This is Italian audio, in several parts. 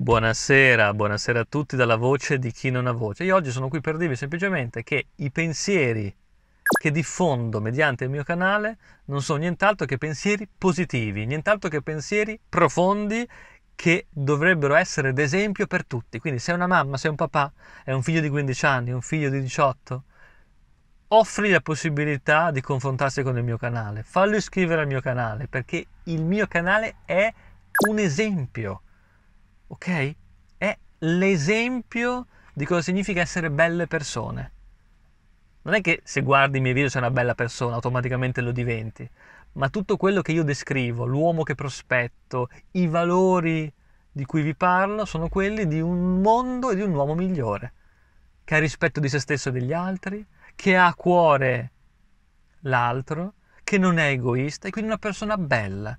Buonasera, buonasera a tutti dalla voce di chi non ha voce. Io oggi sono qui per dirvi semplicemente che i pensieri che diffondo mediante il mio canale non sono nient'altro che pensieri positivi, nient'altro che pensieri profondi che dovrebbero essere d'esempio per tutti. Quindi se una mamma, se un papà, è un figlio di 15 anni, è un figlio di 18, offri la possibilità di confrontarsi con il mio canale, fallo iscrivere al mio canale, perché il mio canale è un esempio, ok? È l'esempio di cosa significa essere belle persone. Non è che se guardi i miei video sei una bella persona, automaticamente lo diventi ma tutto quello che io descrivo, l'uomo che prospetto, i valori di cui vi parlo sono quelli di un mondo e di un uomo migliore, che ha rispetto di se stesso e degli altri, che ha a cuore l'altro, che non è egoista e quindi una persona bella.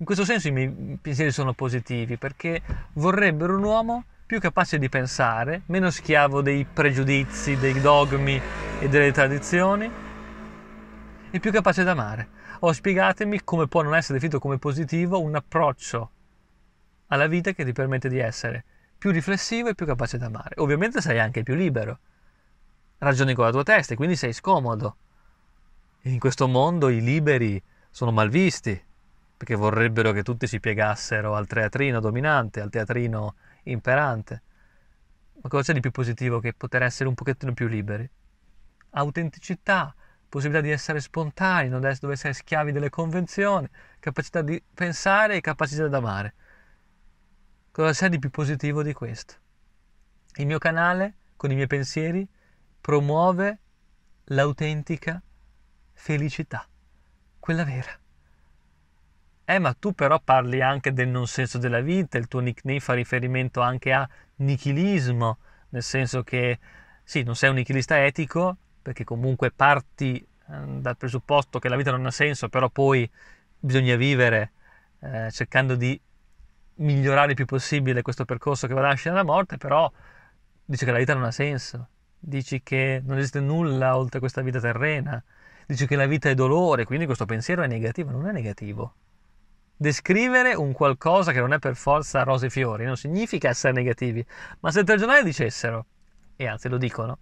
In questo senso i miei pensieri sono positivi perché vorrebbero un uomo più capace di pensare, meno schiavo dei pregiudizi, dei dogmi e delle tradizioni, e più capace d'amare. O oh, spiegatemi come può non essere definito come positivo un approccio alla vita che ti permette di essere più riflessivo e più capace d'amare. Ovviamente sei anche più libero, ragioni con la tua testa e quindi sei scomodo. In questo mondo i liberi sono mal visti perché vorrebbero che tutti si piegassero al teatrino dominante, al teatrino imperante. Ma cosa c'è di più positivo che poter essere un pochettino più liberi? Autenticità, possibilità di essere spontanei, non dover essere schiavi delle convenzioni, capacità di pensare e capacità di amare. Cosa c'è di più positivo di questo? Il mio canale, con i miei pensieri, promuove l'autentica felicità, quella vera. Eh, ma tu però parli anche del non senso della vita, il tuo nickname fa riferimento anche a nichilismo, nel senso che sì, non sei un nichilista etico, perché comunque parti ehm, dal presupposto che la vita non ha senso, però poi bisogna vivere eh, cercando di migliorare il più possibile questo percorso che va dalla scena alla morte, però dici che la vita non ha senso, dici che non esiste nulla oltre questa vita terrena, dici che la vita è dolore, quindi questo pensiero è negativo, non è negativo. Descrivere un qualcosa che non è per forza rose e fiori non significa essere negativi, ma se il telegiornale dicessero, e anzi lo dicono,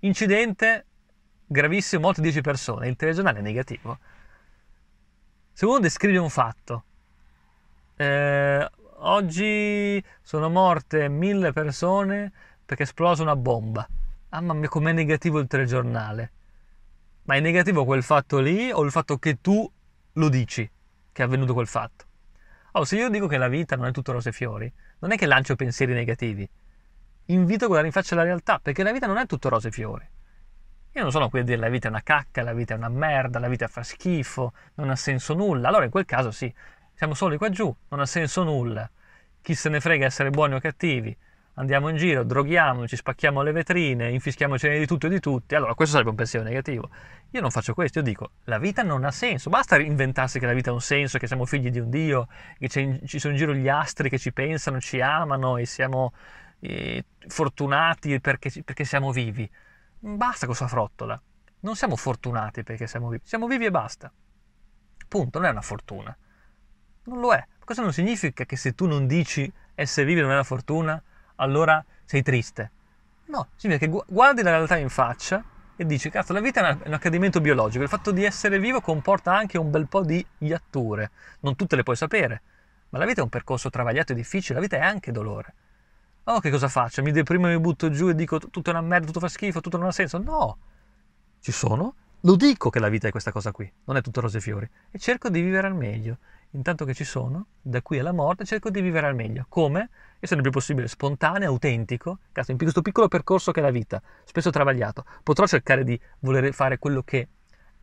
incidente gravissimo, morte 10 persone, il telegiornale è negativo. Se uno descrive un fatto, eh, oggi sono morte mille persone perché è esplosa una bomba. Ah, mamma mia, com'è negativo il telegiornale. Ma è negativo quel fatto lì o il fatto che tu lo dici che è avvenuto quel fatto? Allora, se io dico che la vita non è tutto rose e fiori, non è che lancio pensieri negativi. Invito a guardare in faccia la realtà, perché la vita non è tutto rose e fiori. Io non sono qui a dire la vita è una cacca, la vita è una merda, la vita fa schifo, non ha senso nulla. Allora in quel caso sì, siamo soli qua giù, non ha senso nulla. Chi se ne frega essere buoni o cattivi? Andiamo in giro, droghiamoci, spacchiamo le vetrine, infischiamoci di tutto e di tutti. Allora questo sarebbe un pensiero negativo. Io non faccio questo, io dico la vita non ha senso. Basta inventarsi che la vita ha un senso, che siamo figli di un Dio, che ci sono in giro gli astri che ci pensano, ci amano e siamo eh, fortunati perché, perché siamo vivi basta con questa frottola. Non siamo fortunati perché siamo vivi, siamo vivi e basta. Punto, non è una fortuna. Non lo è. Questo non significa che se tu non dici essere vivi non è una fortuna, allora sei triste. No, significa che guardi la realtà in faccia e dici, cazzo, la vita è un accadimento biologico, il fatto di essere vivo comporta anche un bel po' di iatture, non tutte le puoi sapere, ma la vita è un percorso travagliato e difficile, la vita è anche dolore. Oh, che cosa faccio? Mi deprimo, mi butto giù e dico tutto è una merda, tutto fa schifo, tutto non ha senso. No, ci sono, lo dico che la vita è questa cosa qui, non è tutto rose e fiori. E cerco di vivere al meglio. Intanto che ci sono, da qui alla morte, cerco di vivere al meglio. Come? Essendo il più possibile spontaneo, autentico, cazzo, in questo piccolo percorso che è la vita, spesso travagliato. Potrò cercare di volere fare quello che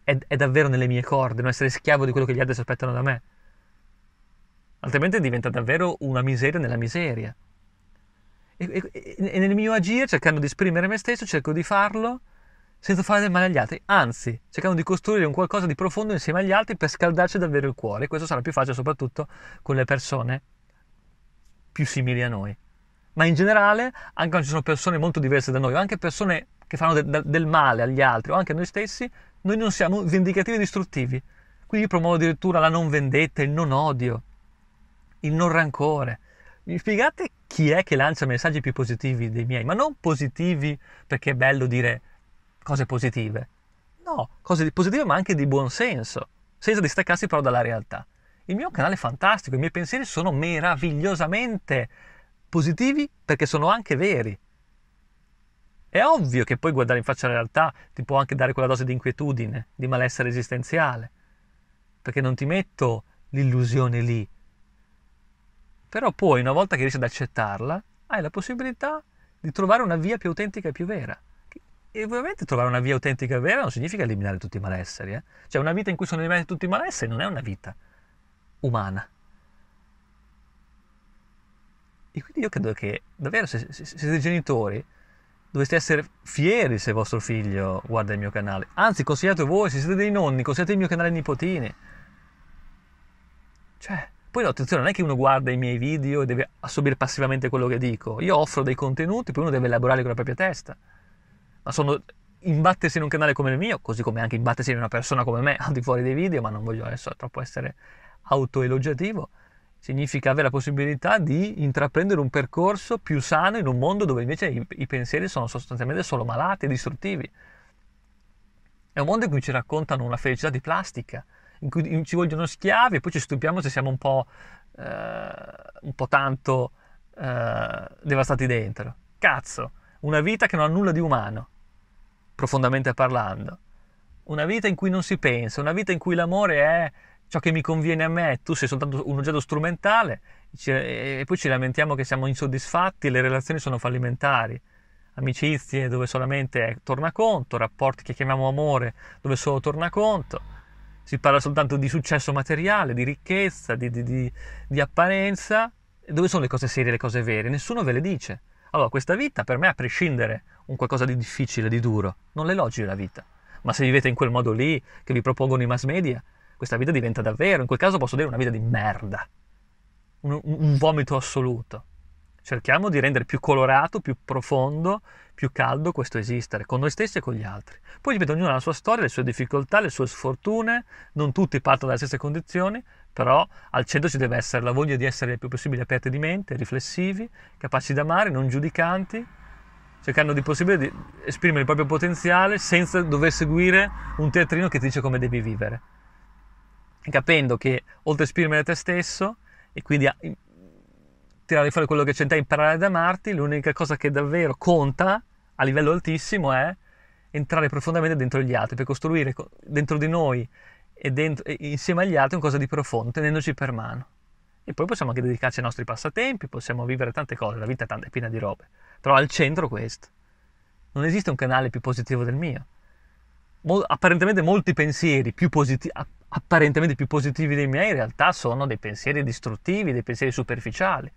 è, è davvero nelle mie corde, non essere schiavo di quello che gli altri si aspettano da me. Altrimenti diventa davvero una miseria nella miseria. E, e, e nel mio agire, cercando di esprimere me stesso, cerco di farlo senza fare del male agli altri, anzi, cercando di costruire un qualcosa di profondo insieme agli altri per scaldarci davvero il cuore. Questo sarà più facile soprattutto con le persone più simili a noi. Ma in generale, anche quando ci sono persone molto diverse da noi, o anche persone che fanno de- del male agli altri, o anche a noi stessi, noi non siamo vendicativi e distruttivi. Quindi io promuovo addirittura la non vendetta, il non odio, il non rancore, mi spiegate chi è che lancia messaggi più positivi dei miei, ma non positivi perché è bello dire cose positive. No, cose positive ma anche di buon senso, senza distaccarsi però dalla realtà. Il mio canale è fantastico, i miei pensieri sono meravigliosamente positivi perché sono anche veri. È ovvio che poi guardare in faccia la realtà ti può anche dare quella dose di inquietudine, di malessere esistenziale, perché non ti metto l'illusione lì però poi, una volta che riesci ad accettarla, hai la possibilità di trovare una via più autentica e più vera. E ovviamente trovare una via autentica e vera non significa eliminare tutti i malesseri. Eh? Cioè una vita in cui sono eliminati tutti i malesseri non è una vita umana. E quindi io credo che davvero se, se, se siete genitori dovreste essere fieri se vostro figlio guarda il mio canale. Anzi, consigliate voi, se siete dei nonni, consigliate il mio canale ai nipotini. Cioè, poi attenzione, non è che uno guarda i miei video e deve assorbire passivamente quello che dico. Io offro dei contenuti, poi uno deve elaborarli con la propria testa. Ma sono imbattersi in un canale come il mio, così come anche imbattersi in una persona come me, al di fuori dei video, ma non voglio adesso troppo essere autoelogiativo, significa avere la possibilità di intraprendere un percorso più sano in un mondo dove invece i, i pensieri sono sostanzialmente solo malati e distruttivi. È un mondo in cui ci raccontano una felicità di plastica, in cui ci vogliono schiavi e poi ci stupiamo se siamo un po', eh, un po tanto eh, devastati dentro. Cazzo, una vita che non ha nulla di umano, profondamente parlando. Una vita in cui non si pensa, una vita in cui l'amore è ciò che mi conviene a me, tu sei soltanto un oggetto strumentale e poi ci lamentiamo che siamo insoddisfatti, le relazioni sono fallimentari amicizie dove solamente è tornaconto, rapporti che chiamiamo amore dove solo tornaconto si parla soltanto di successo materiale, di ricchezza, di, di, di, di apparenza. Dove sono le cose serie, e le cose vere? Nessuno ve le dice. Allora, questa vita per me, a prescindere un qualcosa di difficile, di duro, non le l'elogio la vita. Ma se vivete in quel modo lì, che vi propongono i mass media, questa vita diventa davvero, in quel caso posso dire una vita di merda, un, un vomito assoluto. Cerchiamo di rendere più colorato, più profondo, più caldo questo esistere, con noi stessi e con gli altri. Poi ripeto, ognuno ha la sua storia, le sue difficoltà, le sue sfortune, non tutti partono dalle stesse condizioni, però al centro ci deve essere la voglia di essere il più possibile aperti di mente, riflessivi, capaci d'amare, non giudicanti, cercando di possibile di esprimere il proprio potenziale senza dover seguire un teatrino che ti dice come devi vivere. Capendo che oltre a esprimere te stesso e quindi tirare fuori quello che c'è da imparare ad amarti, l'unica cosa che davvero conta a livello altissimo è entrare profondamente dentro gli altri, per costruire dentro di noi e, dentro, e insieme agli altri un cosa di profondo, tenendoci per mano. E poi possiamo anche dedicarci ai nostri passatempi, possiamo vivere tante cose, la vita è, tante, è piena di robe. Però al centro questo. Non esiste un canale più positivo del mio. Mol, apparentemente molti pensieri più positivi, apparentemente più positivi dei miei, in realtà sono dei pensieri distruttivi, dei pensieri superficiali.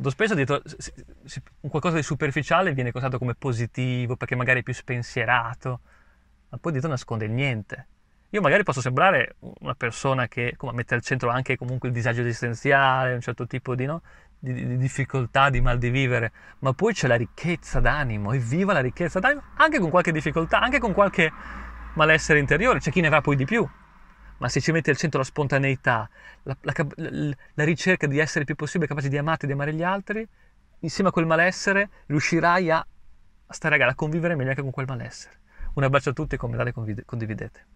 Molto spesso dietro qualcosa di superficiale viene considerato come positivo perché magari è più spensierato, ma poi dietro nasconde il niente. Io magari posso sembrare una persona che come, mette al centro anche comunque il disagio esistenziale, un certo tipo di, no? di, di, difficoltà, di mal di vivere, ma poi c'è la ricchezza d'animo, e viva la ricchezza d'animo, anche con qualche difficoltà, anche con qualche malessere interiore, c'è chi ne va poi di più, ma se ci metti al centro la spontaneità, la, la, la ricerca di essere il più possibile capace di amarti e di amare gli altri, insieme a quel malessere riuscirai a stare a gara, a convivere meglio anche con quel malessere. Un abbraccio a tutti, commentate e condividete.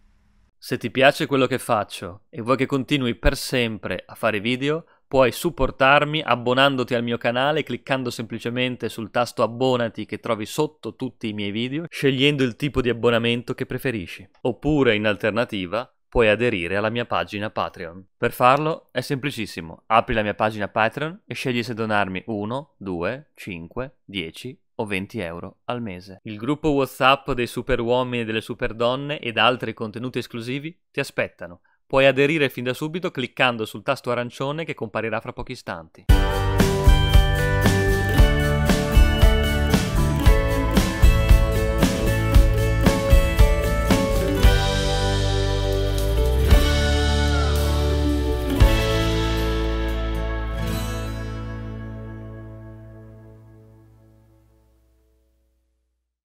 Se ti piace quello che faccio e vuoi che continui per sempre a fare video, puoi supportarmi abbonandoti al mio canale cliccando semplicemente sul tasto abbonati che trovi sotto tutti i miei video, scegliendo il tipo di abbonamento che preferisci. Oppure, in alternativa, puoi aderire alla mia pagina Patreon. Per farlo è semplicissimo, apri la mia pagina Patreon e scegli se donarmi 1, 2, 5, 10 o 20 euro al mese. Il gruppo WhatsApp dei super uomini e delle super donne ed altri contenuti esclusivi ti aspettano. Puoi aderire fin da subito cliccando sul tasto arancione che comparirà fra pochi istanti.